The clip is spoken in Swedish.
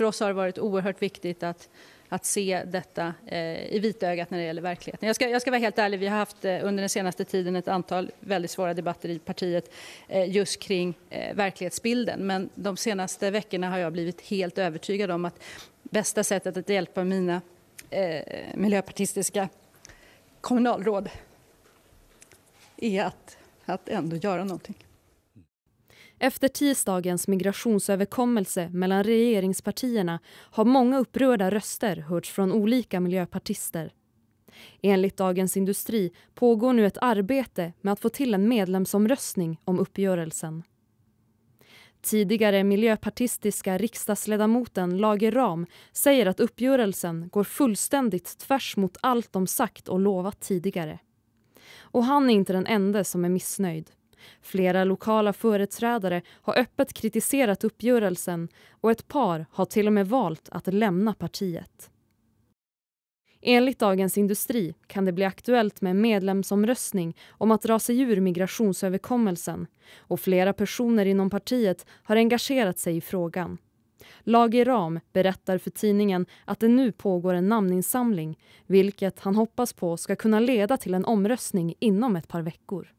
för oss har det varit oerhört viktigt att, att se detta eh, i vitögat när det gäller verkligheten. Jag ska, jag ska vara helt ärlig, vi har haft eh, under den senaste tiden ett antal väldigt svåra debatter i partiet eh, just kring eh, verklighetsbilden. Men de senaste veckorna har jag blivit helt övertygad om att bästa sättet att hjälpa mina eh, miljöpartistiska kommunalråd är att, att ändå göra någonting. Efter tisdagens migrationsöverkommelse mellan regeringspartierna har många upprörda röster hörts från olika miljöpartister. Enligt Dagens Industri pågår nu ett arbete med att få till en medlemsomröstning om uppgörelsen. Tidigare miljöpartistiska riksdagsledamoten Lage Ram säger att uppgörelsen går fullständigt tvärs mot allt de sagt och lovat tidigare. Och han är inte den enda som är missnöjd. Flera lokala företrädare har öppet kritiserat uppgörelsen och ett par har till och med valt att lämna partiet. Enligt Dagens Industri kan det bli aktuellt med medlemsomröstning om att dra sig ur migrationsöverkommelsen och flera personer inom partiet har engagerat sig i frågan. Lage Ram berättar för tidningen att det nu pågår en namninsamling vilket han hoppas på ska kunna leda till en omröstning inom ett par veckor.